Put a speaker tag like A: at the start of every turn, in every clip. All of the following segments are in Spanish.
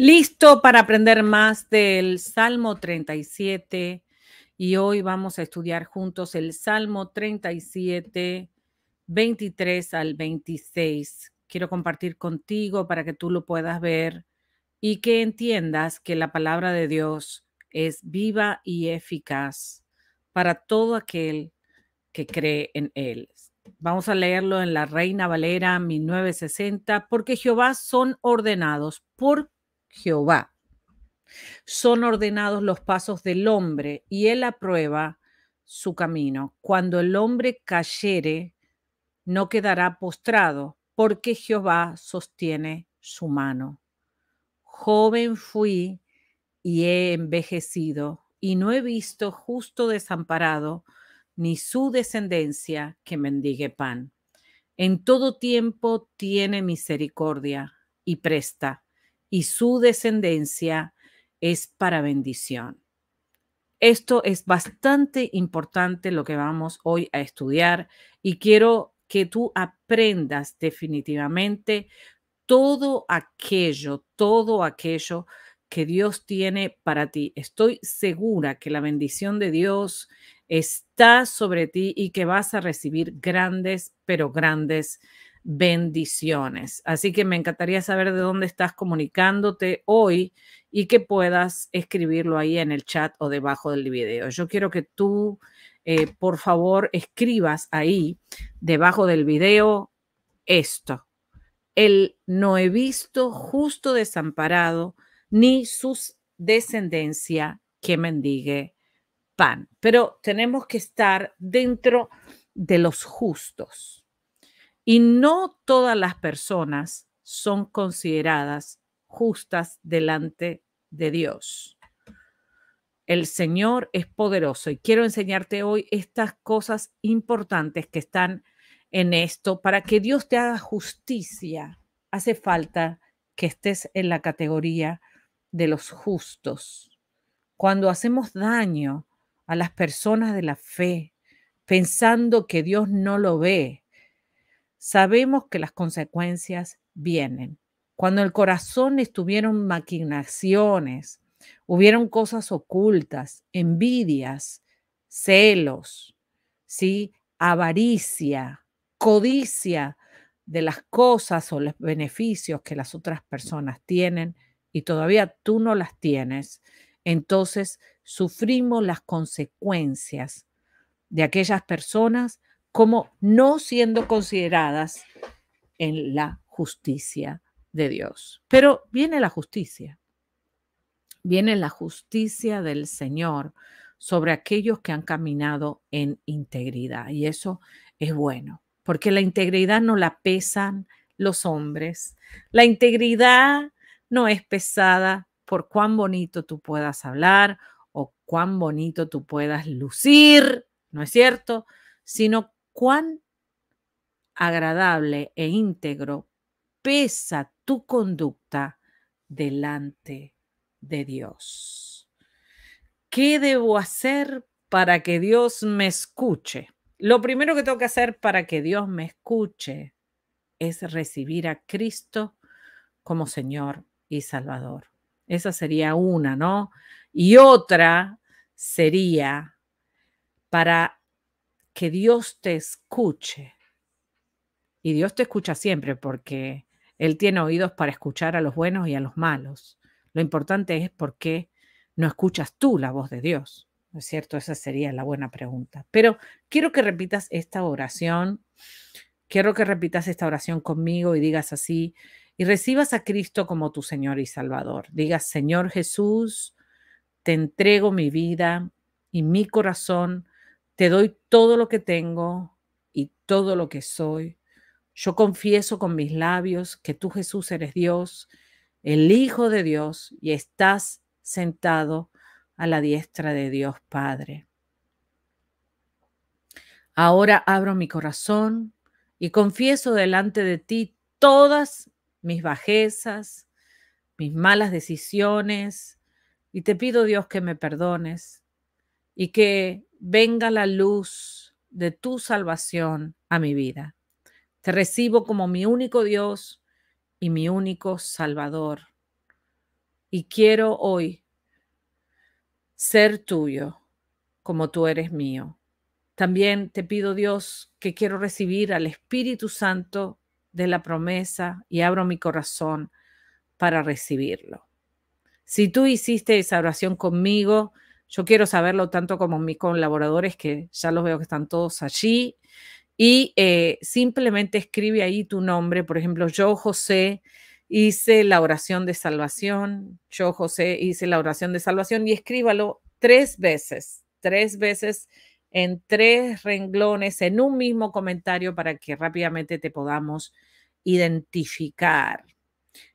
A: Listo para aprender más del Salmo 37 y hoy vamos a estudiar juntos el Salmo 37, 23 al 26. Quiero compartir contigo para que tú lo puedas ver y que entiendas que la palabra de Dios es viva y eficaz para todo aquel que cree en Él. Vamos a leerlo en la Reina Valera 1960, porque Jehová son ordenados por Jehová. Son ordenados los pasos del hombre y él aprueba su camino. Cuando el hombre cayere, no quedará postrado, porque Jehová sostiene su mano. Joven fui y he envejecido, y no he visto justo desamparado, ni su descendencia que mendigue pan. En todo tiempo tiene misericordia y presta y su descendencia es para bendición. Esto es bastante importante lo que vamos hoy a estudiar y quiero que tú aprendas definitivamente todo aquello, todo aquello que Dios tiene para ti. Estoy segura que la bendición de Dios está sobre ti y que vas a recibir grandes, pero grandes bendiciones. Así que me encantaría saber de dónde estás comunicándote hoy y que puedas escribirlo ahí en el chat o debajo del video. Yo quiero que tú, eh, por favor, escribas ahí debajo del video esto. El no he visto justo desamparado ni sus descendencia que mendigue pan. Pero tenemos que estar dentro de los justos. Y no todas las personas son consideradas justas delante de Dios. El Señor es poderoso y quiero enseñarte hoy estas cosas importantes que están en esto para que Dios te haga justicia. Hace falta que estés en la categoría de los justos. Cuando hacemos daño a las personas de la fe, pensando que Dios no lo ve, sabemos que las consecuencias vienen. Cuando el corazón estuvieron maquinaciones, hubieron cosas ocultas, envidias, celos, ¿sí? avaricia, codicia de las cosas o los beneficios que las otras personas tienen y todavía tú no las tienes, entonces sufrimos las consecuencias de aquellas personas como no siendo consideradas en la justicia de Dios. Pero viene la justicia, viene la justicia del Señor sobre aquellos que han caminado en integridad. Y eso es bueno, porque la integridad no la pesan los hombres. La integridad no es pesada por cuán bonito tú puedas hablar o cuán bonito tú puedas lucir, ¿no es cierto? Sino cuán agradable e íntegro pesa tu conducta delante de Dios. ¿Qué debo hacer para que Dios me escuche? Lo primero que tengo que hacer para que Dios me escuche es recibir a Cristo como Señor y Salvador. Esa sería una, ¿no? Y otra sería para que Dios te escuche. Y Dios te escucha siempre porque Él tiene oídos para escuchar a los buenos y a los malos. Lo importante es por qué no escuchas tú la voz de Dios. ¿No es cierto? Esa sería la buena pregunta. Pero quiero que repitas esta oración. Quiero que repitas esta oración conmigo y digas así, y recibas a Cristo como tu Señor y Salvador. Digas, Señor Jesús, te entrego mi vida y mi corazón te doy todo lo que tengo y todo lo que soy. Yo confieso con mis labios que tú Jesús eres Dios, el Hijo de Dios, y estás sentado a la diestra de Dios Padre. Ahora abro mi corazón y confieso delante de ti todas mis bajezas, mis malas decisiones, y te pido Dios que me perdones y que venga la luz de tu salvación a mi vida. Te recibo como mi único Dios y mi único Salvador. Y quiero hoy ser tuyo como tú eres mío. También te pido, Dios, que quiero recibir al Espíritu Santo de la promesa y abro mi corazón para recibirlo. Si tú hiciste esa oración conmigo, yo quiero saberlo tanto como mis colaboradores, que ya los veo que están todos allí. Y eh, simplemente escribe ahí tu nombre. Por ejemplo, yo, José, hice la oración de salvación. Yo, José, hice la oración de salvación y escríbalo tres veces, tres veces en tres renglones, en un mismo comentario para que rápidamente te podamos identificar.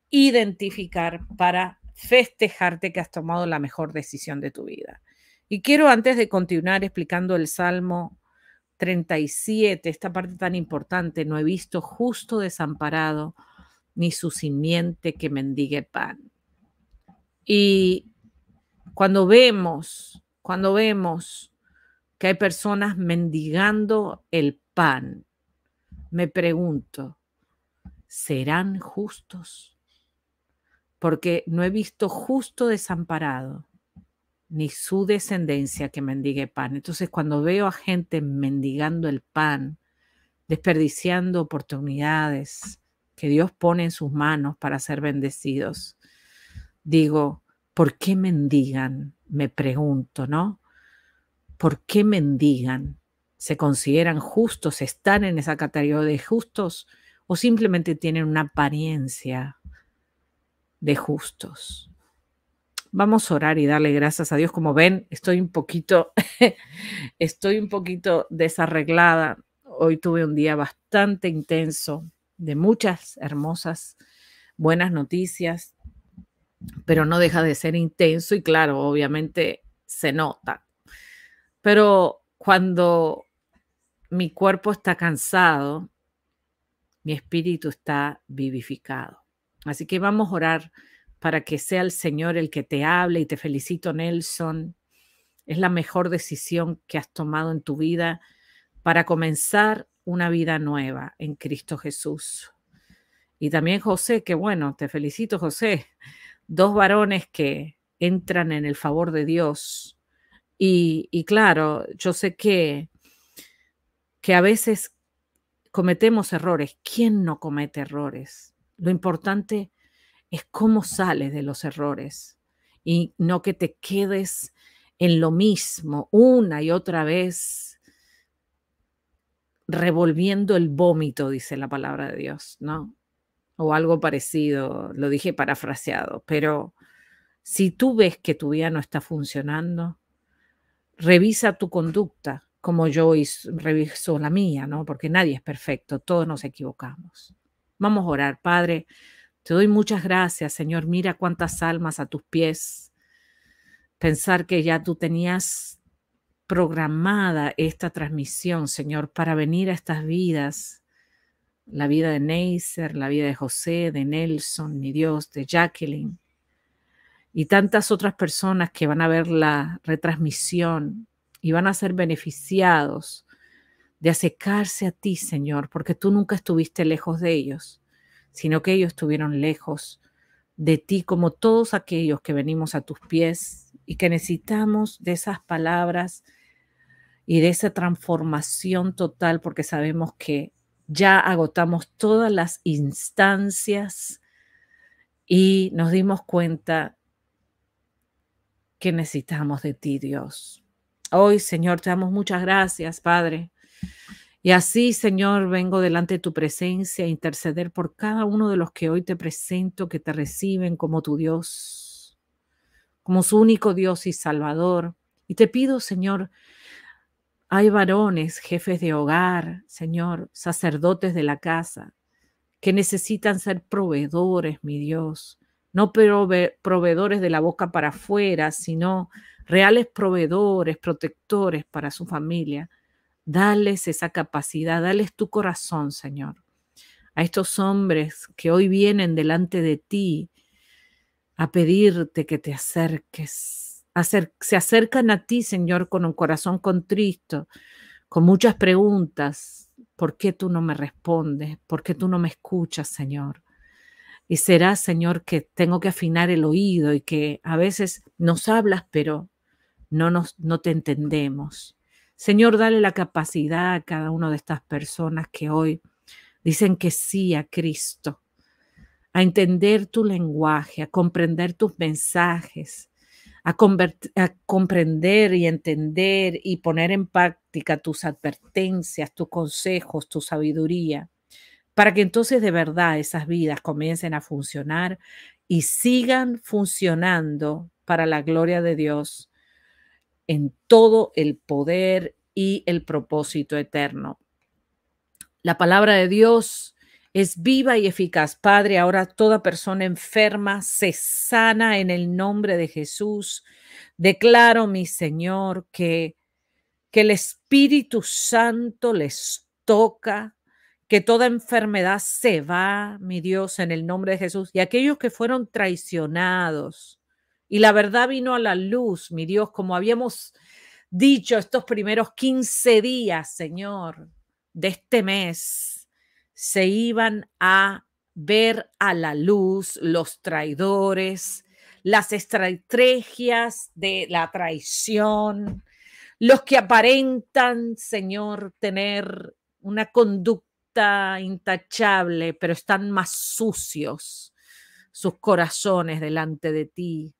A: Identificar para festejarte que has tomado la mejor decisión de tu vida. Y quiero antes de continuar explicando el Salmo 37, esta parte tan importante, no he visto justo desamparado ni su simiente que mendigue pan. Y cuando vemos, cuando vemos que hay personas mendigando el pan, me pregunto, ¿serán justos? porque no he visto justo desamparado, ni su descendencia que mendigue pan. Entonces, cuando veo a gente mendigando el pan, desperdiciando oportunidades que Dios pone en sus manos para ser bendecidos, digo, ¿por qué mendigan? Me pregunto, ¿no? ¿Por qué mendigan? ¿Se consideran justos? ¿Están en esa categoría de justos? ¿O simplemente tienen una apariencia de justos. Vamos a orar y darle gracias a Dios. Como ven, estoy un poquito, estoy un poquito desarreglada. Hoy tuve un día bastante intenso, de muchas hermosas, buenas noticias, pero no deja de ser intenso y claro, obviamente se nota. Pero cuando mi cuerpo está cansado, mi espíritu está vivificado. Así que vamos a orar para que sea el Señor el que te hable y te felicito, Nelson. Es la mejor decisión que has tomado en tu vida para comenzar una vida nueva en Cristo Jesús. Y también José, que bueno, te felicito José, dos varones que entran en el favor de Dios. Y, y claro, yo sé que, que a veces cometemos errores. ¿Quién no comete errores? Lo importante es cómo sales de los errores y no que te quedes en lo mismo una y otra vez revolviendo el vómito, dice la palabra de Dios, ¿no? O algo parecido, lo dije parafraseado, pero si tú ves que tu vida no está funcionando, revisa tu conducta, como yo reviso la mía, ¿no? Porque nadie es perfecto, todos nos equivocamos. Vamos a orar, Padre. Te doy muchas gracias, Señor. Mira cuántas almas a tus pies. Pensar que ya tú tenías programada esta transmisión, Señor, para venir a estas vidas. La vida de Neisser, la vida de José, de Nelson, mi Dios, de Jacqueline y tantas otras personas que van a ver la retransmisión y van a ser beneficiados de acercarse a ti, Señor, porque tú nunca estuviste lejos de ellos, sino que ellos estuvieron lejos de ti, como todos aquellos que venimos a tus pies y que necesitamos de esas palabras y de esa transformación total, porque sabemos que ya agotamos todas las instancias y nos dimos cuenta que necesitamos de ti, Dios. Hoy, Señor, te damos muchas gracias, Padre, y así, Señor, vengo delante de tu presencia a interceder por cada uno de los que hoy te presento, que te reciben como tu Dios, como su único Dios y Salvador. Y te pido, Señor, hay varones, jefes de hogar, Señor, sacerdotes de la casa, que necesitan ser proveedores, mi Dios, no proveedores de la boca para afuera, sino reales proveedores, protectores para su familia Dales esa capacidad, dales tu corazón, Señor, a estos hombres que hoy vienen delante de ti a pedirte que te acerques. se acercan a ti, Señor, con un corazón contristo, con muchas preguntas. ¿Por qué tú no me respondes? ¿Por qué tú no me escuchas, Señor? Y será, Señor, que tengo que afinar el oído y que a veces nos hablas, pero no, nos, no te entendemos. Señor, dale la capacidad a cada una de estas personas que hoy dicen que sí a Cristo, a entender tu lenguaje, a comprender tus mensajes, a, a, comprender y entender y poner en práctica tus advertencias, tus consejos, tu sabiduría, para que entonces de verdad esas vidas comiencen a funcionar y sigan funcionando para la gloria de Dios en todo el poder y el propósito eterno. La palabra de Dios es viva y eficaz. Padre, ahora toda persona enferma se sana en el nombre de Jesús. Declaro, mi Señor, que, que el Espíritu Santo les toca, que toda enfermedad se va, mi Dios, en el nombre de Jesús. Y aquellos que fueron traicionados, y la verdad vino a la luz, mi Dios, como habíamos dicho estos primeros 15 días, Señor, de este mes, se iban a ver a la luz los traidores, las estrategias de la traición, los que aparentan, Señor, tener una conducta intachable, pero están más sucios sus corazones delante de ti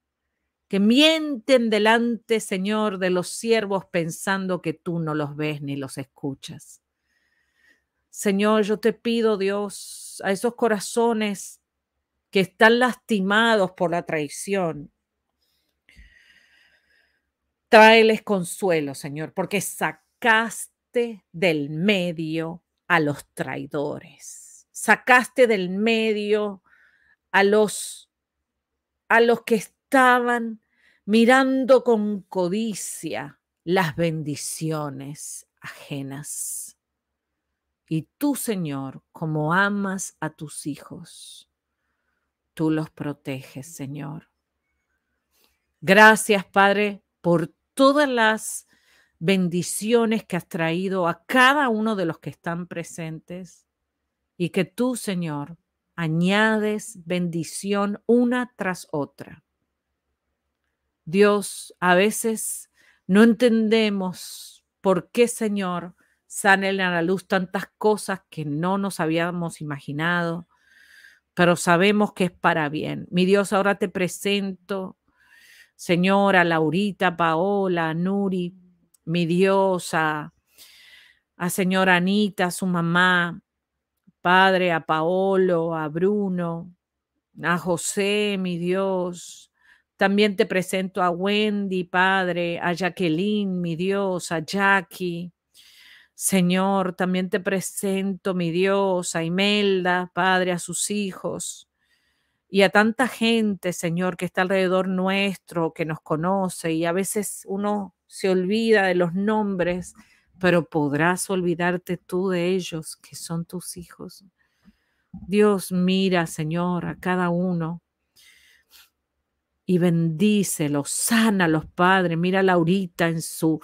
A: que mienten delante, Señor, de los siervos pensando que tú no los ves ni los escuchas. Señor, yo te pido, Dios, a esos corazones que están lastimados por la traición, tráeles consuelo, Señor, porque sacaste del medio a los traidores, sacaste del medio a los a los que estaban mirando con codicia las bendiciones ajenas. Y tú, Señor, como amas a tus hijos, tú los proteges, Señor. Gracias, Padre, por todas las bendiciones que has traído a cada uno de los que están presentes y que tú, Señor, añades bendición una tras otra. Dios, a veces no entendemos por qué, Señor, salen a la luz tantas cosas que no nos habíamos imaginado, pero sabemos que es para bien. Mi Dios, ahora te presento, Señora, Laurita, Paola, Nuri, mi Dios, a, Señor señora Anita, su mamá, Padre, a Paolo, a Bruno, a José, mi Dios, también te presento a Wendy, Padre, a Jacqueline, mi Dios, a Jackie. Señor, también te presento, mi Dios, a Imelda, Padre, a sus hijos y a tanta gente, Señor, que está alrededor nuestro, que nos conoce y a veces uno se olvida de los nombres, pero podrás olvidarte tú de ellos, que son tus hijos. Dios, mira, Señor, a cada uno y bendícelos, los padres. Mira a Laurita en su,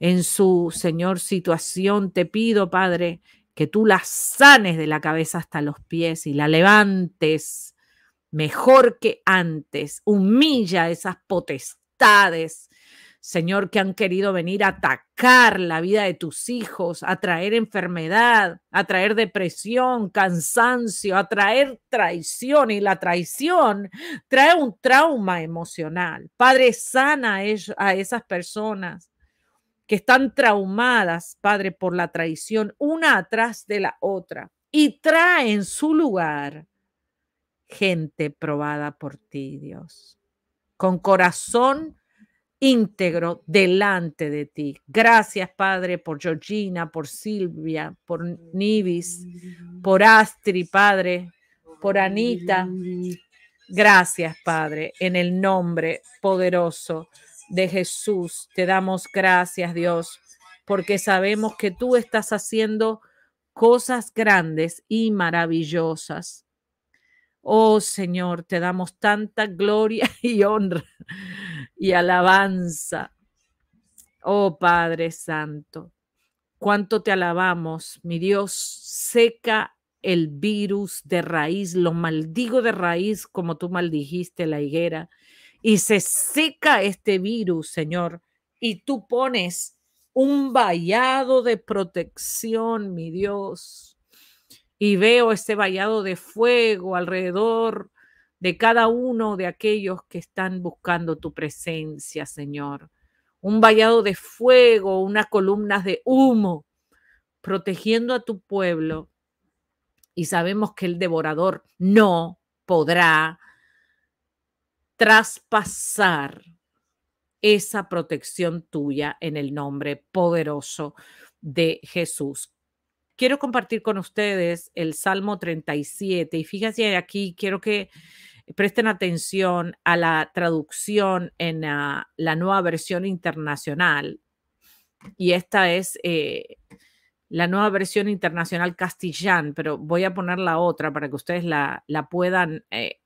A: en su, Señor, situación. Te pido, Padre, que tú la sanes de la cabeza hasta los pies y la levantes mejor que antes. Humilla esas potestades Señor, que han querido venir a atacar la vida de tus hijos, a traer enfermedad, a traer depresión, cansancio, a traer traición. Y la traición trae un trauma emocional. Padre, sana a, esas personas que están traumadas, Padre, por la traición, una atrás de la otra. Y trae en su lugar gente probada por ti, Dios, con corazón íntegro delante de ti. Gracias, Padre, por Georgina, por Silvia, por Nivis, por Astri, Padre, por Anita. Gracias, Padre, en el nombre poderoso de Jesús. Te damos gracias, Dios, porque sabemos que tú estás haciendo cosas grandes y maravillosas. Oh Señor, te damos tanta gloria y honra y alabanza. Oh Padre Santo, cuánto te alabamos, mi Dios, seca el virus de raíz, lo maldigo de raíz como tú maldijiste la higuera, y se seca este virus, Señor, y tú pones un vallado de protección, mi Dios, y veo ese vallado de fuego alrededor de cada uno de aquellos que están buscando tu presencia, Señor. Un vallado de fuego, unas columnas de humo, protegiendo a tu pueblo. Y sabemos que el devorador no podrá traspasar esa protección tuya en el nombre poderoso de Jesús quiero compartir con ustedes el Salmo 37 y fíjense aquí, quiero que presten atención a la traducción en la nueva versión internacional. Y esta es eh, la nueva versión internacional castellán, pero voy a poner la otra para que ustedes la, puedan eh,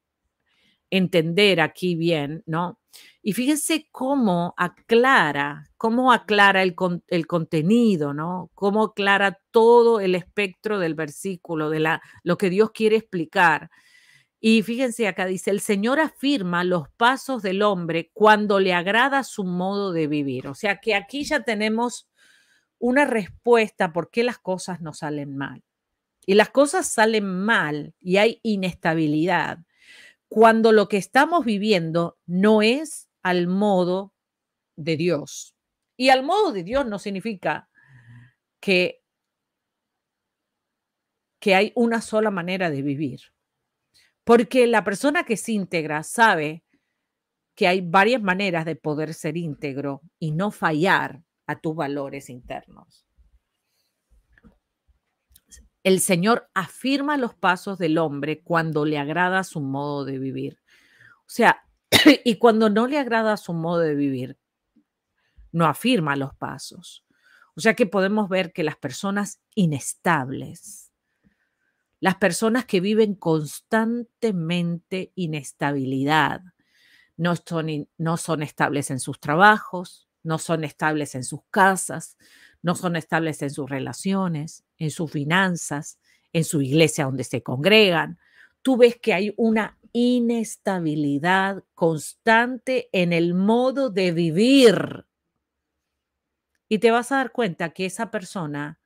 A: entender aquí bien, ¿no? Y fíjense cómo aclara, cómo aclara el, contenido, ¿no? Cómo aclara todo el espectro del versículo, de la, lo que Dios quiere explicar. Y fíjense acá dice, el Señor afirma los pasos del hombre cuando le agrada su modo de vivir. O sea que aquí ya tenemos una respuesta por qué las cosas no salen mal. Y las cosas salen mal y hay inestabilidad cuando lo que estamos viviendo no es al modo de Dios. Y al modo de Dios no significa que, que hay una sola manera de vivir. Porque la persona que se integra sabe que hay varias maneras de poder ser íntegro y no fallar a tus valores internos. El Señor afirma los pasos del hombre cuando le agrada su modo de vivir. O sea, y cuando no le agrada su modo de vivir, no afirma los pasos. O sea que podemos ver que las personas inestables, las personas que viven constantemente inestabilidad, no son, no son estables en sus trabajos, no son estables en sus casas, no son estables en sus relaciones, en sus finanzas, en su iglesia donde se congregan. Tú ves que hay una inestabilidad constante en el modo de vivir. Y te vas a dar cuenta que esa persona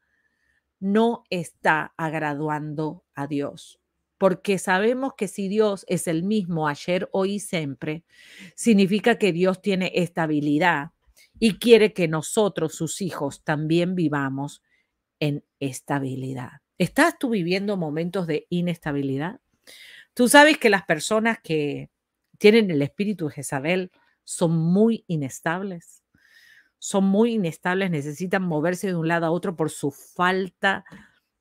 A: no está agraduando a Dios. Porque sabemos que si Dios es el mismo ayer, hoy y siempre, significa que Dios tiene estabilidad, y quiere que nosotros, sus hijos, también vivamos en estabilidad. ¿Estás tú viviendo momentos de inestabilidad? Tú sabes que las personas que tienen el espíritu de Jezabel son muy inestables. Son muy inestables, necesitan moverse de un lado a otro por su falta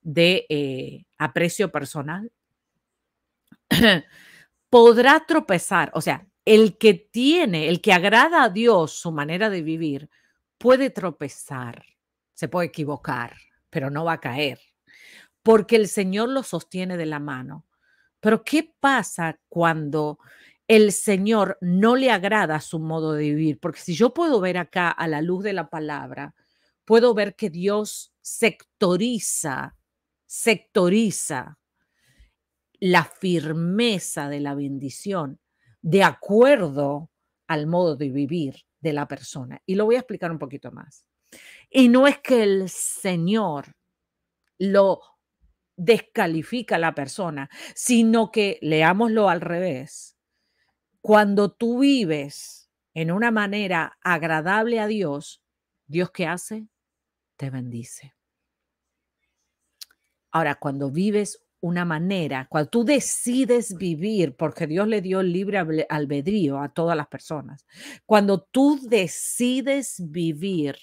A: de eh, aprecio personal. Podrá tropezar, o sea, el que tiene, el que agrada a Dios su manera de vivir, puede tropezar, se puede equivocar, pero no va a caer, porque el Señor lo sostiene de la mano. Pero ¿qué pasa cuando el Señor no le agrada su modo de vivir? Porque si yo puedo ver acá a la luz de la palabra, puedo ver que Dios sectoriza, sectoriza la firmeza de la bendición de acuerdo al modo de vivir de la persona. Y lo voy a explicar un poquito más. Y no es que el Señor lo descalifica a la persona, sino que, leámoslo al revés, cuando tú vives en una manera agradable a Dios, Dios qué hace? Te bendice. Ahora, cuando vives una manera, cuando tú decides vivir, porque Dios le dio libre albedrío a todas las personas, cuando tú decides vivir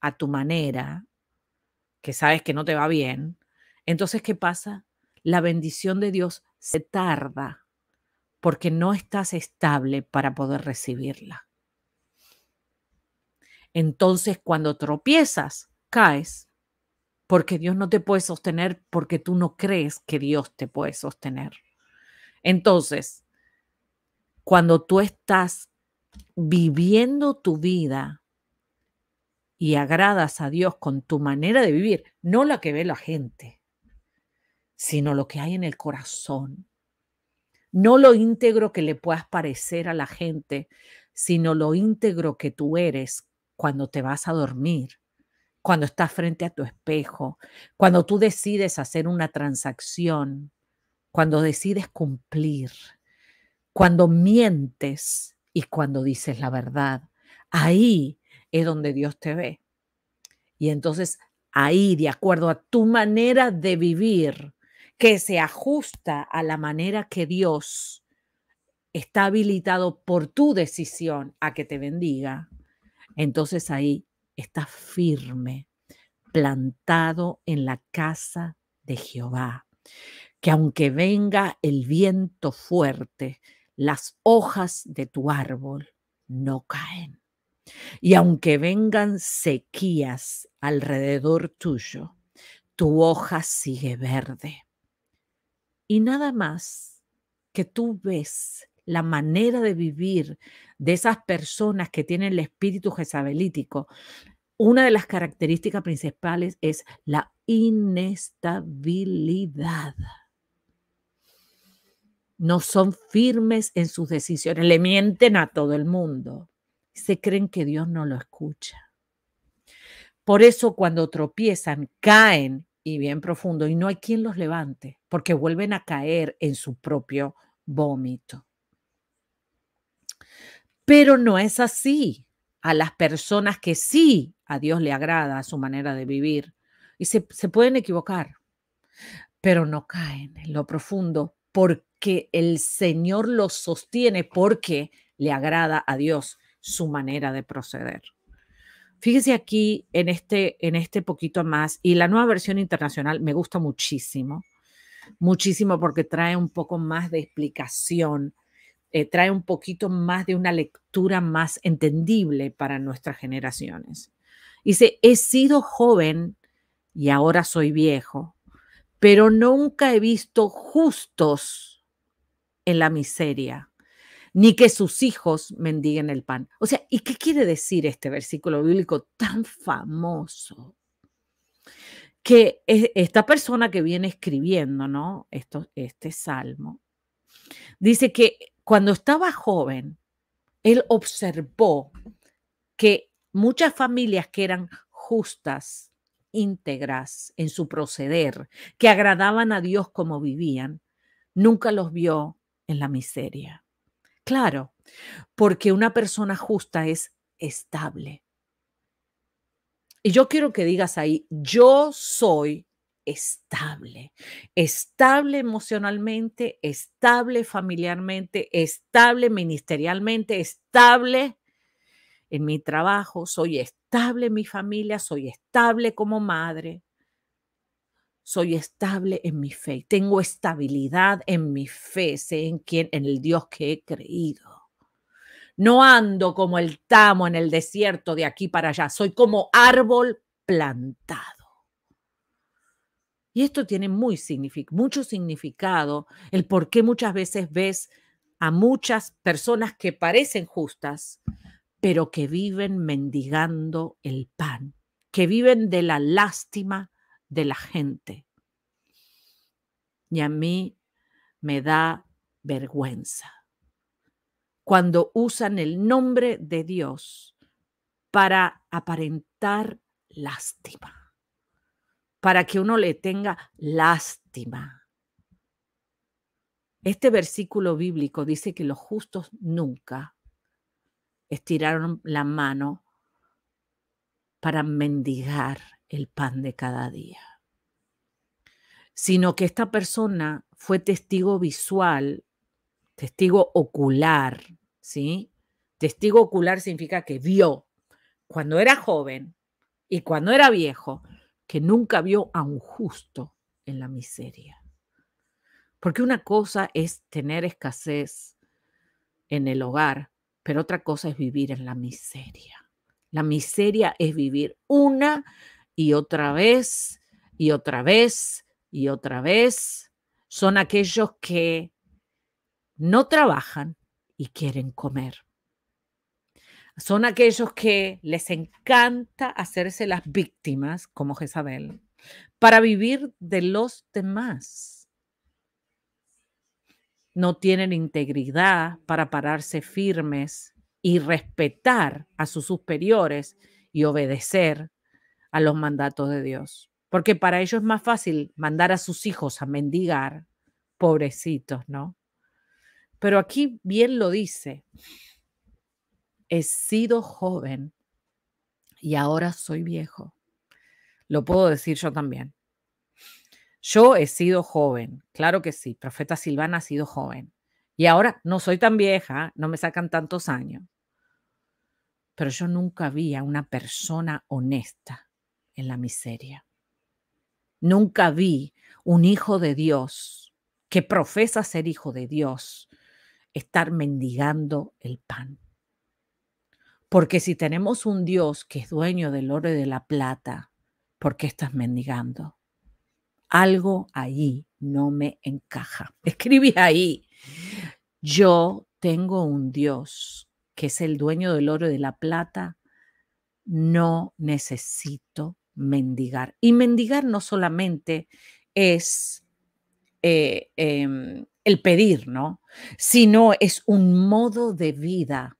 A: a tu manera, que sabes que no te va bien, entonces, ¿qué pasa? La bendición de Dios se tarda porque no estás estable para poder recibirla. Entonces, cuando tropiezas, caes porque Dios no te puede sostener porque tú no crees que Dios te puede sostener. Entonces, cuando tú estás viviendo tu vida y agradas a Dios con tu manera de vivir, no la que ve la gente, sino lo que hay en el corazón. No lo íntegro que le puedas parecer a la gente, sino lo íntegro que tú eres cuando te vas a dormir cuando estás frente a tu espejo, cuando tú decides hacer una transacción, cuando decides cumplir, cuando mientes y cuando dices la verdad. Ahí es donde Dios te ve. Y entonces ahí, de acuerdo a tu manera de vivir, que se ajusta a la manera que Dios está habilitado por tu decisión a que te bendiga, entonces ahí está firme, plantado en la casa de Jehová, que aunque venga el viento fuerte, las hojas de tu árbol no caen. Y aunque vengan sequías alrededor tuyo, tu hoja sigue verde. Y nada más que tú ves la manera de vivir de esas personas que tienen el espíritu jezabelítico, una de las características principales es la inestabilidad. No son firmes en sus decisiones, le mienten a todo el mundo. Se creen que Dios no lo escucha. Por eso cuando tropiezan, caen y bien profundo y no hay quien los levante, porque vuelven a caer en su propio vómito. Pero no es así. A las personas que sí a Dios le agrada su manera de vivir y se, pueden equivocar, pero no caen en lo profundo porque el Señor los sostiene, porque le agrada a Dios su manera de proceder. Fíjese aquí en este, en este poquito más, y la nueva versión internacional me gusta muchísimo, muchísimo porque trae un poco más de explicación eh, trae un poquito más de una lectura más entendible para nuestras generaciones. Dice, he sido joven y ahora soy viejo, pero nunca he visto justos en la miseria, ni que sus hijos mendiguen el pan. O sea, ¿y qué quiere decir este versículo bíblico tan famoso? Que esta persona que viene escribiendo, ¿no? Esto, este salmo, dice que cuando estaba joven, él observó que muchas familias que eran justas, íntegras en su proceder, que agradaban a Dios como vivían, nunca los vio en la miseria. Claro, porque una persona justa es estable. Y yo quiero que digas ahí, yo soy estable, estable emocionalmente, estable familiarmente, estable ministerialmente, estable en mi trabajo, soy estable en mi familia, soy estable como madre, soy estable en mi fe, tengo estabilidad en mi fe, sé en quién, en el Dios que he creído. No ando como el tamo en el desierto de aquí para allá, soy como árbol plantado y esto tiene muy mucho significado, el por qué muchas veces ves a muchas personas que parecen justas, pero que viven mendigando el pan, que viven de la lástima de la gente. Y a mí me da vergüenza cuando usan el nombre de Dios para aparentar lástima para que uno le tenga lástima. Este versículo bíblico dice que los justos nunca estiraron la mano para mendigar el pan de cada día, sino que esta persona fue testigo visual, testigo ocular, ¿sí? Testigo ocular significa que vio cuando era joven y cuando era viejo que nunca vio a un justo en la miseria. Porque una cosa es tener escasez en el hogar, pero otra cosa es vivir en la miseria. La miseria es vivir una y otra vez y otra vez y otra vez. Son aquellos que no trabajan y quieren comer son aquellos que les encanta hacerse las víctimas, como Jezabel, para vivir de los demás. No tienen integridad para pararse firmes y respetar a sus superiores y obedecer a los mandatos de Dios. Porque para ellos es más fácil mandar a sus hijos a mendigar, pobrecitos, ¿no? Pero aquí bien lo dice, he sido joven y ahora soy viejo. Lo puedo decir yo también. Yo he sido joven, claro que sí, profeta Silvana ha sido joven. Y ahora no soy tan vieja, no me sacan tantos años. Pero yo nunca vi a una persona honesta en la miseria. Nunca vi un hijo de Dios que profesa ser hijo de Dios estar mendigando el pan. Porque si tenemos un Dios que es dueño del oro y de la plata, ¿por qué estás mendigando? Algo allí no me encaja. Escribí ahí, yo tengo un Dios que es el dueño del oro y de la plata, no necesito mendigar. Y mendigar no solamente es eh, em, el pedir, ¿no? Sino es un modo de vida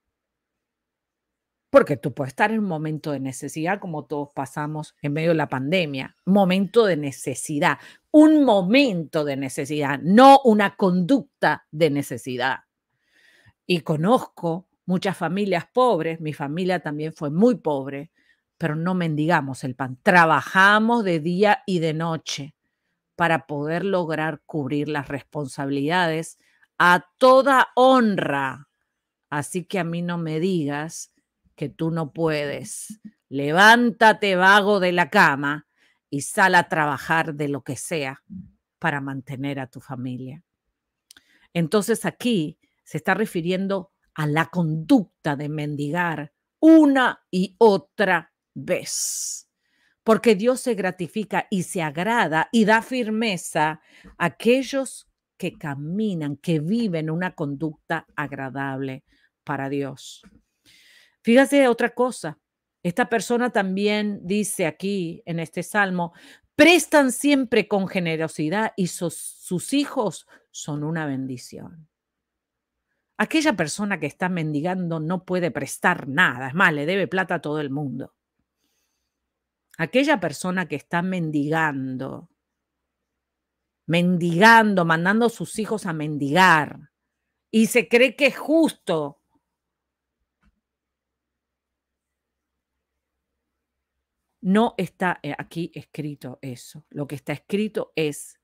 A: porque tú puedes estar en un momento de necesidad, como todos pasamos en medio de la pandemia, momento de necesidad, un momento de necesidad, no una conducta de necesidad. Y conozco muchas familias pobres, mi familia también fue muy pobre, pero no mendigamos el pan, trabajamos de día y de noche para poder lograr cubrir las responsabilidades a toda honra. Así que a mí no me digas que tú no puedes. Levántate vago de la cama y sal a trabajar de lo que sea para mantener a tu familia. Entonces aquí se está refiriendo a la conducta de mendigar una y otra vez. Porque Dios se gratifica y se agrada y da firmeza a aquellos que caminan, que viven una conducta agradable para Dios. Fíjate otra cosa. Esta persona también dice aquí en este salmo, prestan siempre con generosidad y sus, hijos son una bendición. Aquella persona que está mendigando no puede prestar nada, es más, le debe plata a todo el mundo. Aquella persona que está mendigando, mendigando, mandando a sus hijos a mendigar y se cree que es justo No está eh, aquí escrito eso. Lo que está escrito es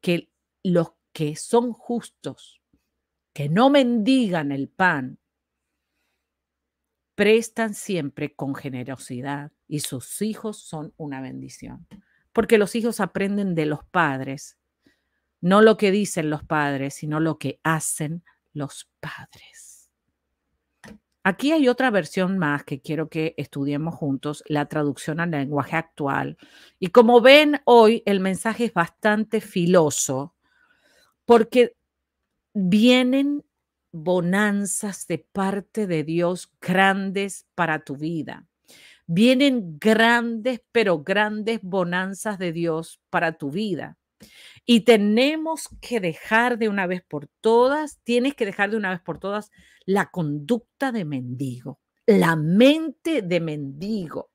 A: que los que son justos, que no mendigan el pan, prestan siempre con generosidad y sus hijos son una bendición. Porque los hijos aprenden de los padres, no lo que dicen los padres, sino lo que hacen los padres. Aquí hay otra versión más que quiero que estudiemos juntos, la traducción al lenguaje actual. Y como ven hoy, el mensaje es bastante filoso porque vienen bonanzas de parte de Dios grandes para tu vida. Vienen grandes, pero grandes bonanzas de Dios para tu vida. Y tenemos que dejar de una vez por todas, tienes que dejar de una vez por todas la conducta de mendigo, la mente de mendigo,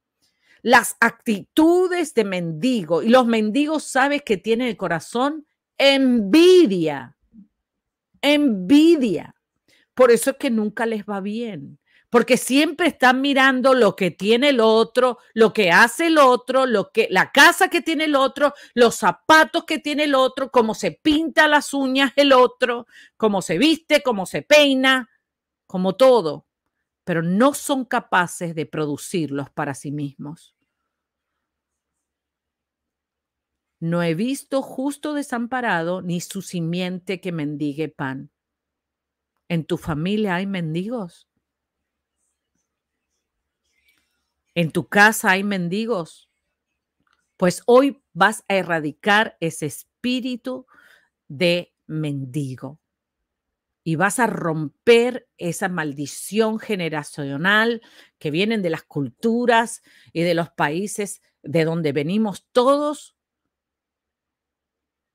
A: las actitudes de mendigo. Y los mendigos sabes que tienen el corazón envidia, envidia. Por eso es que nunca les va bien porque siempre están mirando lo que tiene el otro, lo que hace el otro, lo que la casa que tiene el otro, los zapatos que tiene el otro, cómo se pinta las uñas el otro, cómo se viste, cómo se peina, como todo, pero no son capaces de producirlos para sí mismos. No he visto justo desamparado ni su simiente que mendigue pan. ¿En tu familia hay mendigos? en tu casa hay mendigos, pues hoy vas a erradicar ese espíritu de mendigo y vas a romper esa maldición generacional que vienen de las culturas y de los países de donde venimos todos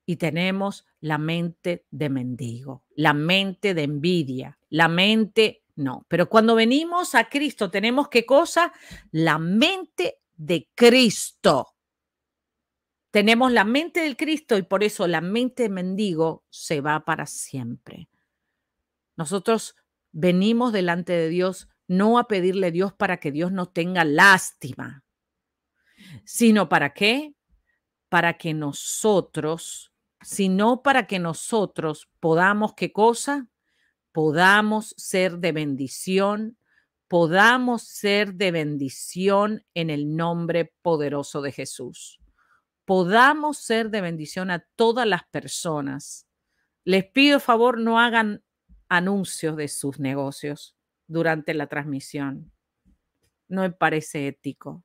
A: y tenemos la mente de mendigo, la mente de envidia, la mente no, pero cuando venimos a Cristo tenemos qué cosa? La mente de Cristo. Tenemos la mente del Cristo y por eso la mente de mendigo se va para siempre. Nosotros venimos delante de Dios no a pedirle a Dios para que Dios nos tenga lástima, sino para qué? Para que nosotros, sino para que nosotros podamos qué cosa? podamos ser de bendición, podamos ser de bendición en el nombre poderoso de Jesús. Podamos ser de bendición a todas las personas. Les pido favor, no hagan anuncios de sus negocios durante la transmisión. No me parece ético.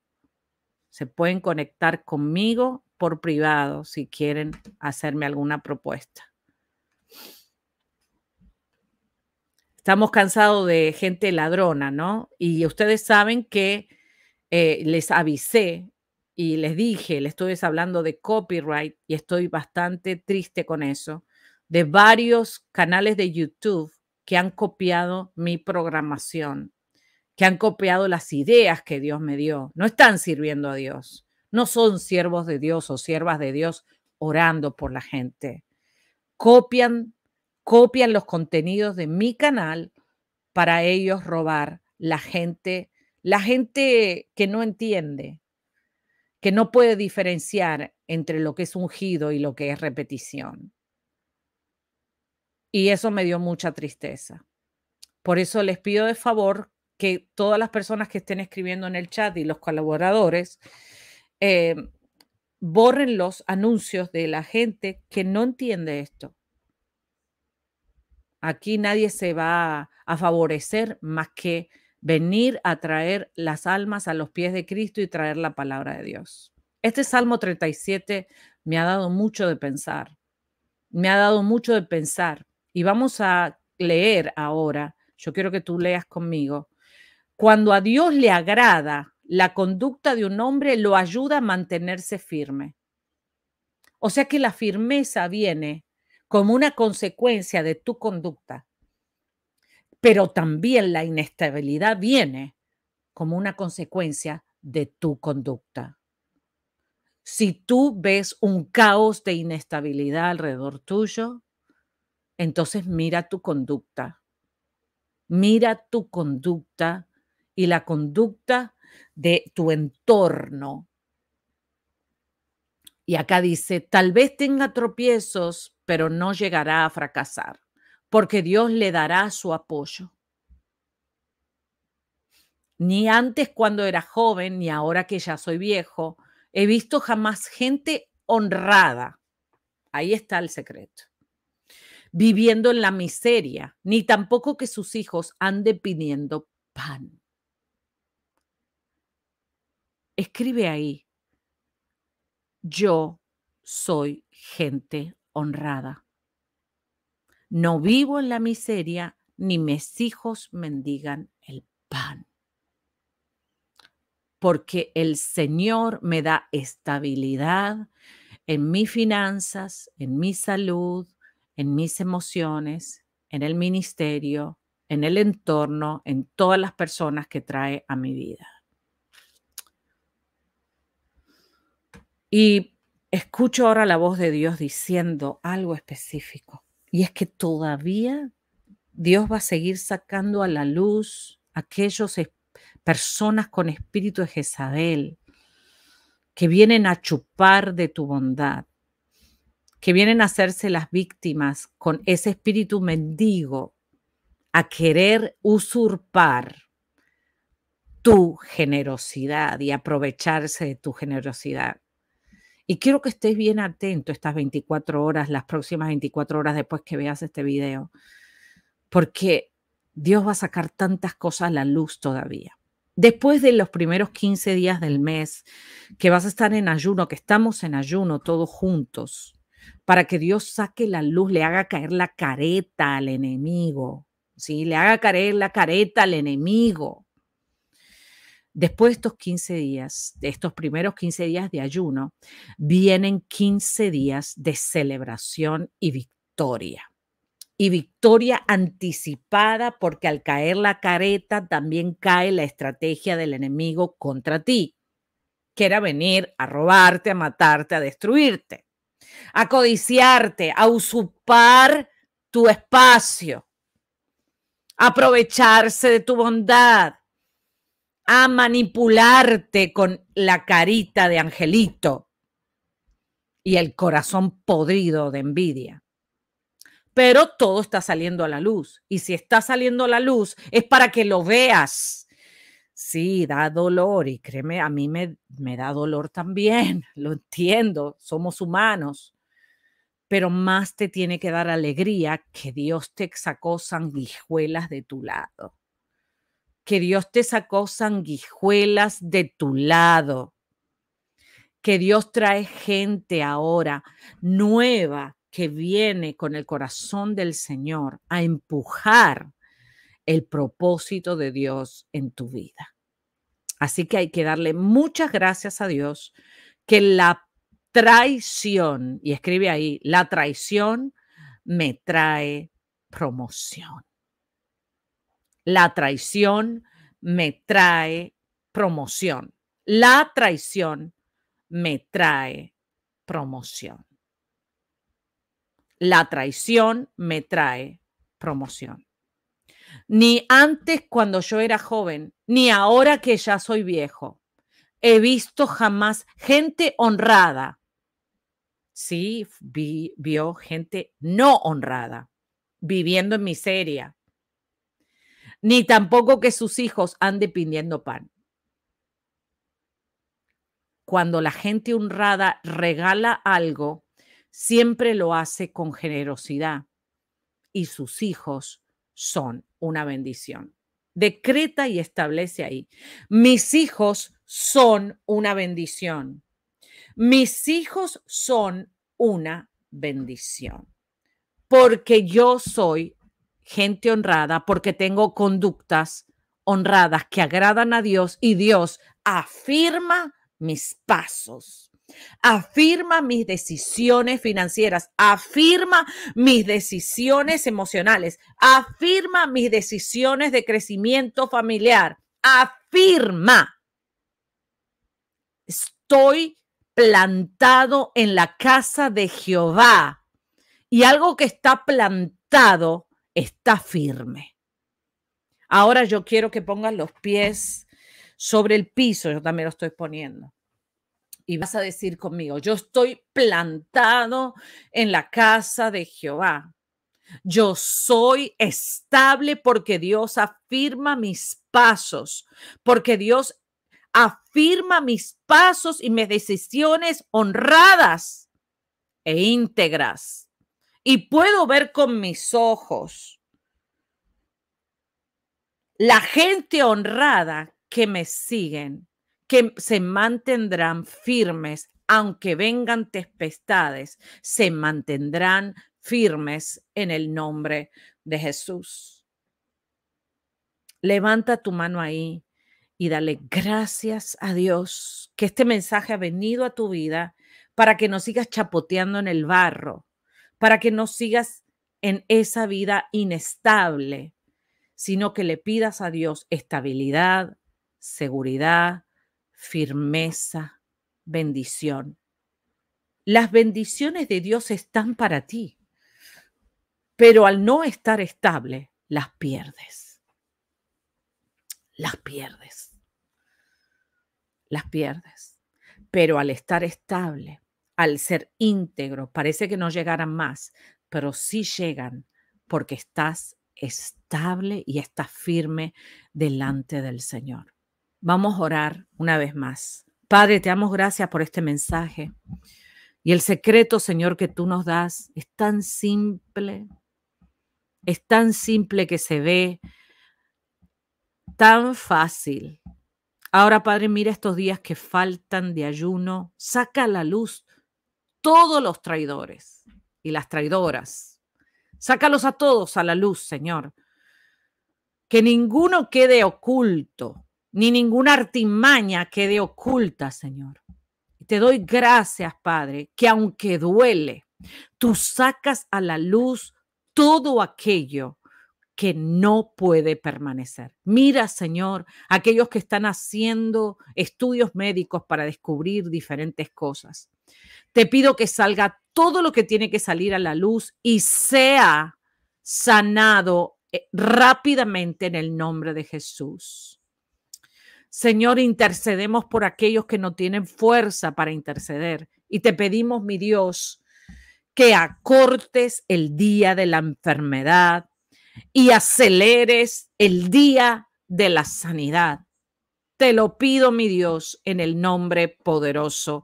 A: Se pueden conectar conmigo por privado si quieren hacerme alguna propuesta estamos cansados de gente ladrona, ¿no? Y ustedes saben que eh, les avisé y les dije, les estoy hablando de copyright y estoy bastante triste con eso, de varios canales de YouTube que han copiado mi programación, que han copiado las ideas que Dios me dio. No están sirviendo a Dios, no son siervos de Dios o siervas de Dios orando por la gente. Copian copian los contenidos de mi canal para ellos robar la gente, la gente que no entiende, que no puede diferenciar entre lo que es ungido y lo que es repetición. Y eso me dio mucha tristeza. Por eso les pido de favor que todas las personas que estén escribiendo en el chat y los colaboradores eh, borren los anuncios de la gente que no entiende esto. Aquí nadie se va a favorecer más que venir a traer las almas a los pies de Cristo y traer la palabra de Dios. Este Salmo 37 me ha dado mucho de pensar, me ha dado mucho de pensar y vamos a leer ahora, yo quiero que tú leas conmigo, cuando a Dios le agrada la conducta de un hombre, lo ayuda a mantenerse firme. O sea que la firmeza viene como una consecuencia de tu conducta, pero también la inestabilidad viene como una consecuencia de tu conducta. Si tú ves un caos de inestabilidad alrededor tuyo, entonces mira tu conducta. Mira tu conducta y la conducta de tu entorno y acá dice, tal vez tenga tropiezos, pero no llegará a fracasar, porque Dios le dará su apoyo. Ni antes cuando era joven, ni ahora que ya soy viejo, he visto jamás gente honrada. Ahí está el secreto. Viviendo en la miseria, ni tampoco que sus hijos anden pidiendo pan. Escribe ahí, yo soy gente honrada. No vivo en la miseria, ni mis hijos mendigan el pan. Porque el Señor me da estabilidad en mis finanzas, en mi salud, en mis emociones, en el ministerio, en el entorno, en todas las personas que trae a mi vida. Y escucho ahora la voz de Dios diciendo algo específico. Y es que todavía Dios va a seguir sacando a la luz aquellos personas con espíritu de Jezabel que vienen a chupar de tu bondad, que vienen a hacerse las víctimas con ese espíritu mendigo, a querer usurpar tu generosidad y aprovecharse de tu generosidad. Y quiero que estés bien atento estas 24 horas, las próximas 24 horas después que veas este video, porque Dios va a sacar tantas cosas a la luz todavía. Después de los primeros 15 días del mes, que vas a estar en ayuno, que estamos en ayuno todos juntos, para que Dios saque la luz, le haga caer la careta al enemigo, ¿sí? Le haga caer la careta al enemigo Después de estos 15 días, de estos primeros 15 días de ayuno, vienen 15 días de celebración y victoria. Y victoria anticipada porque al caer la careta también cae la estrategia del enemigo contra ti, que era venir a robarte, a matarte, a destruirte, a codiciarte, a usurpar tu espacio, aprovecharse de tu bondad a manipularte con la carita de angelito y el corazón podrido de envidia. Pero todo está saliendo a la luz. Y si está saliendo a la luz, es para que lo veas. Sí, da dolor y créeme, a mí me, me da dolor también. Lo entiendo, somos humanos. Pero más te tiene que dar alegría que Dios te sacó sanguijuelas de tu lado que Dios te sacó sanguijuelas de tu lado, que Dios trae gente ahora nueva que viene con el corazón del Señor a empujar el propósito de Dios en tu vida. Así que hay que darle muchas gracias a Dios que la traición, y escribe ahí, la traición me trae promoción. La traición me trae promoción. La traición me trae promoción. La traición me trae promoción. Ni antes cuando yo era joven, ni ahora que ya soy viejo, he visto jamás gente honrada. Sí, vio gente no honrada, viviendo en miseria, ni tampoco que sus hijos anden pidiendo pan. Cuando la gente honrada regala algo, siempre lo hace con generosidad y sus hijos son una bendición. Decreta y establece ahí. Mis hijos son una bendición. Mis hijos son una bendición. Porque yo soy gente honrada porque tengo conductas honradas que agradan a Dios y Dios afirma mis pasos, afirma mis decisiones financieras, afirma mis decisiones emocionales, afirma mis decisiones de crecimiento familiar, afirma. Estoy plantado en la casa de Jehová y algo que está plantado está firme. Ahora yo quiero que pongas los pies sobre el piso, yo también lo estoy poniendo. Y vas a decir conmigo, yo estoy plantado en la casa de Jehová. Yo soy estable porque Dios afirma mis pasos, porque Dios afirma mis pasos y mis decisiones honradas e íntegras y puedo ver con mis ojos la gente honrada que me siguen, que se mantendrán firmes, aunque vengan tempestades, se mantendrán firmes en el nombre de Jesús. Levanta tu mano ahí y dale gracias a Dios que este mensaje ha venido a tu vida para que no sigas chapoteando en el barro, para que no sigas en esa vida inestable, sino que le pidas a Dios estabilidad, seguridad, firmeza, bendición. Las bendiciones de Dios están para ti, pero al no estar estable, las pierdes. Las pierdes. Las pierdes. Pero al estar estable, al ser íntegro, parece que no llegaran más, pero sí llegan porque estás estable y estás firme delante del Señor. Vamos a orar una vez más. Padre, te damos gracias por este mensaje. Y el secreto, Señor, que tú nos das es tan simple, es tan simple que se ve, tan fácil. Ahora, Padre, mira estos días que faltan de ayuno, saca la luz todos los traidores y las traidoras. Sácalos a todos a la luz, Señor. Que ninguno quede oculto, ni ninguna artimaña quede oculta, Señor. Te doy gracias, Padre, que aunque duele, tú sacas a la luz todo aquello que no puede permanecer. Mira, Señor, aquellos que están haciendo estudios médicos para descubrir diferentes cosas. Te pido que salga todo lo que tiene que salir a la luz y sea sanado eh, rápidamente en el nombre de Jesús. Señor, intercedemos por aquellos que no tienen fuerza para interceder y te pedimos, mi Dios, que acortes el día de la enfermedad y aceleres el día de la sanidad. Te lo pido, mi Dios, en el nombre poderoso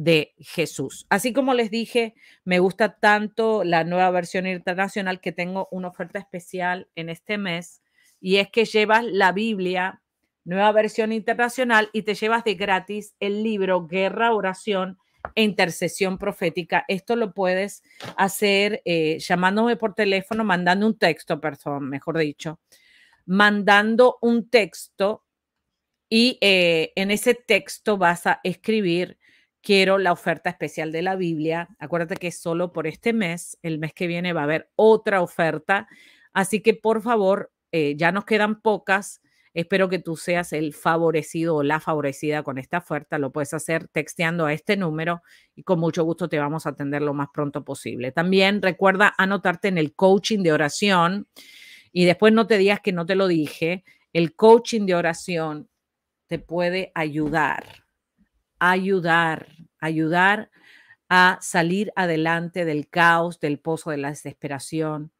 A: de Jesús. Así como les dije, me gusta tanto la nueva versión internacional que tengo una oferta especial en este mes y es que llevas la Biblia, nueva versión internacional, y te llevas de gratis el libro Guerra, Oración e Intercesión Profética. Esto lo puedes hacer eh, llamándome por teléfono, mandando un texto, perdón, mejor dicho, mandando un texto y eh, en ese texto vas a escribir quiero la oferta especial de la Biblia. Acuérdate que es solo por este mes, el mes que viene va a haber otra oferta, así que por favor, eh, ya nos quedan pocas. Espero que tú seas el favorecido o la favorecida con esta oferta. Lo puedes hacer texteando a este número y con mucho gusto te vamos a atender lo más pronto posible. También recuerda anotarte en el coaching de oración y después no te digas que no te lo dije. El coaching de oración te puede ayudar ayudar, ayudar a salir adelante del caos, del pozo de la desesperación.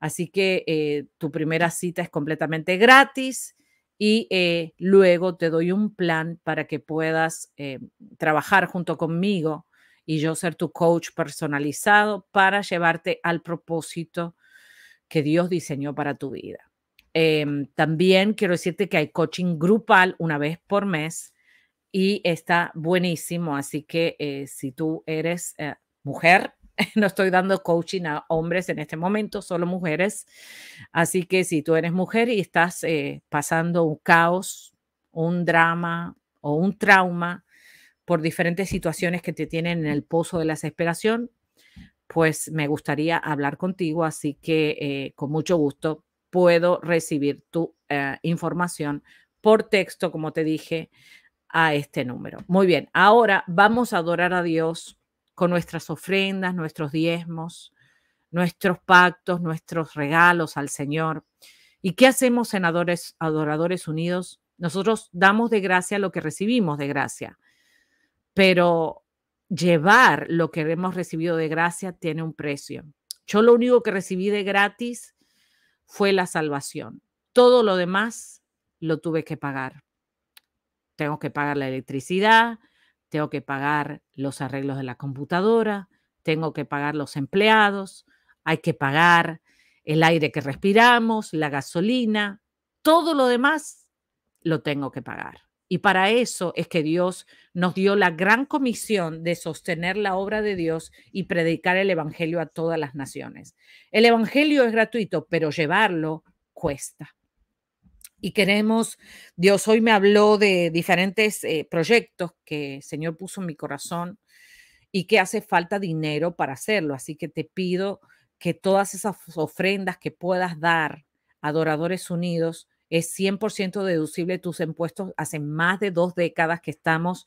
A: Así que eh, tu primera cita es completamente gratis y eh, luego te doy un plan para que puedas eh, trabajar junto conmigo y yo ser tu coach personalizado para llevarte al propósito que Dios diseñó para tu vida. Em, también quiero decirte que hay coaching grupal una vez por mes y está buenísimo. Así que eh, si tú eres eh, mujer, no estoy dando coaching a hombres en este momento, solo mujeres. Así que si tú eres mujer y estás eh, pasando un caos, un drama o un trauma por diferentes situaciones que te tienen en el pozo de la desesperación, pues me gustaría hablar contigo, así que con mucho gusto puedo recibir tu información por texto, como te dije, a este número. Muy bien, ahora vamos a adorar a Dios con nuestras ofrendas, nuestros diezmos, nuestros pactos, nuestros regalos al Señor. ¿Y qué hacemos senadores Adoradores Unidos? Nosotros damos de gracia lo que recibimos de gracia, pero llevar lo que hemos recibido de gracia tiene un precio. Yo lo único que recibí de gratis fue la salvación. Todo lo demás lo tuve que pagar tengo que pagar la electricidad, tengo que pagar los arreglos de la computadora, tengo que pagar los empleados, hay que pagar el aire que respiramos, la gasolina, todo lo demás lo tengo que pagar. Y para eso es que Dios nos dio la gran comisión de sostener la obra de Dios y predicar el Evangelio a todas las naciones. El Evangelio es gratuito, pero llevarlo cuesta y queremos, Dios hoy me habló de diferentes eh, proyectos que el Señor puso en mi corazón y que hace falta dinero para hacerlo. Así que te pido que todas esas ofrendas que puedas dar, a Adoradores Unidos, es 100% deducible tus impuestos. Hace más de dos décadas que estamos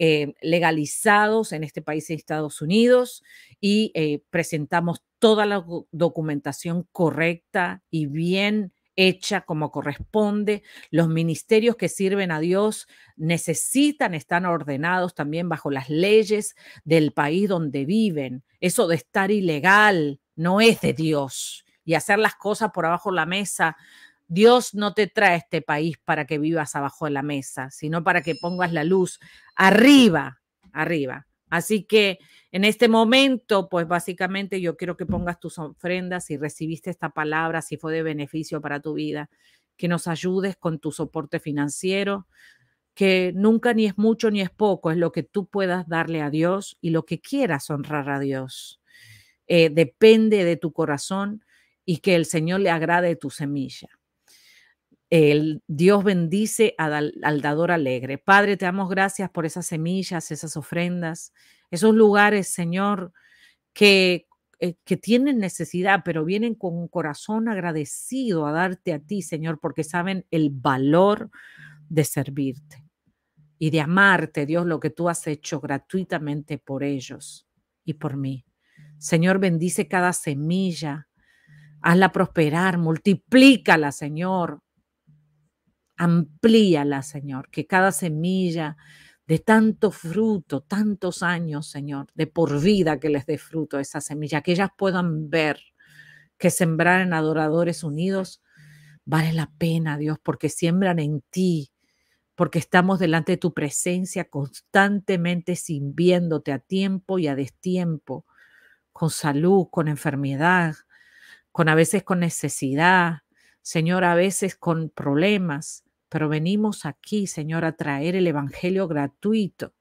A: eh, legalizados en este país de Estados Unidos y eh, presentamos toda la documentación correcta y bien hecha como corresponde. Los ministerios que sirven a Dios necesitan, están ordenados también bajo las leyes del país donde viven. Eso de estar ilegal no es de Dios y hacer las cosas por abajo de la mesa. Dios no te trae este país para que vivas abajo de la mesa, sino para que pongas la luz arriba, arriba. Así que en este momento, pues básicamente yo quiero que pongas tus ofrendas, si recibiste esta palabra, si fue de beneficio para tu vida, que nos ayudes con tu soporte financiero, que nunca ni es mucho ni es poco, es lo que tú puedas darle a Dios y lo que quieras honrar a Dios. Eh, depende de tu corazón y que el Señor le agrade tu semilla. Dios bendice al, dador alegre. Padre, te damos gracias por esas semillas, esas ofrendas, esos lugares, Señor, que eh, que tienen necesidad, pero vienen con un corazón agradecido a darte a ti, Señor, porque saben el valor de servirte y de amarte, Dios, lo que tú has hecho gratuitamente por ellos y por mí. Señor, bendice cada semilla, hazla prosperar, multiplícala, Señor, Amplíala, Señor, que cada semilla de tanto fruto, tantos años, Señor, de por vida que les dé fruto a esa semilla, que ellas puedan ver que sembrar en adoradores unidos vale la pena, Dios, porque siembran en ti, porque estamos delante de tu presencia constantemente viéndote a tiempo y a destiempo, con salud, con enfermedad, con a veces con necesidad, Señor, a veces con problemas, pero venimos aquí, Señor, a traer el Evangelio gratuito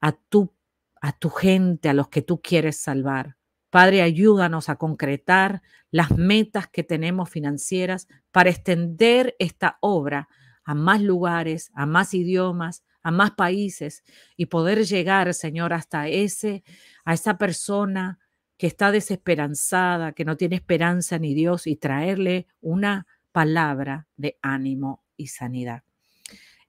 A: a tu, a tu gente, a los que tú quieres salvar. Padre, ayúdanos a concretar las metas que tenemos financieras para extender esta obra a más lugares, a más idiomas, a más países y poder llegar, Señor, hasta ese a esa persona que está desesperanzada, que no tiene esperanza ni Dios, y traerle una palabra de ánimo y sanidad.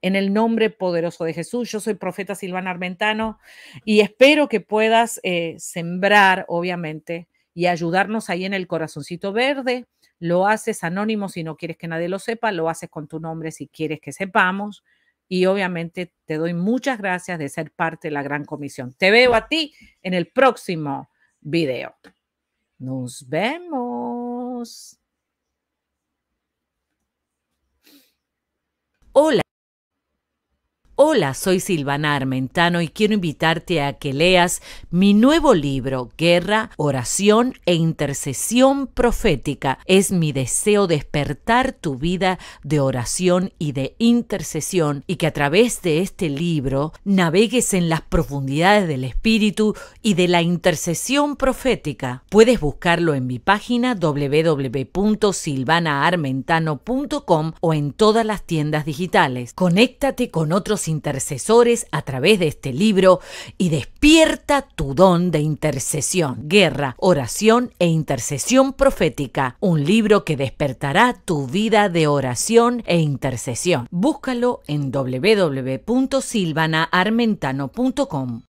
A: En el nombre poderoso de Jesús, yo soy profeta Silvana Armentano y espero que puedas eh, sembrar, obviamente, y ayudarnos ahí en el corazoncito verde. Lo haces anónimo si no quieres que nadie lo sepa, lo haces con tu nombre si quieres que sepamos. Y obviamente te doy muchas gracias de ser parte de la gran comisión. Te veo a ti en el próximo video. Nos vemos. Hola. Hola, soy Silvana Armentano y quiero invitarte a que leas mi nuevo libro, Guerra, Oración e Intercesión Profética. Es mi deseo despertar tu vida de oración y de intercesión y que a través de este libro navegues en las profundidades del Espíritu y de la intercesión profética. Puedes buscarlo en mi página www.silvanaarmentano.com o en todas las tiendas digitales. Conéctate con otros intercesores a través de este libro y despierta tu don de intercesión, guerra, oración e intercesión profética, un libro que despertará tu vida de oración e intercesión. Búscalo en www.silvanaarmentano.com.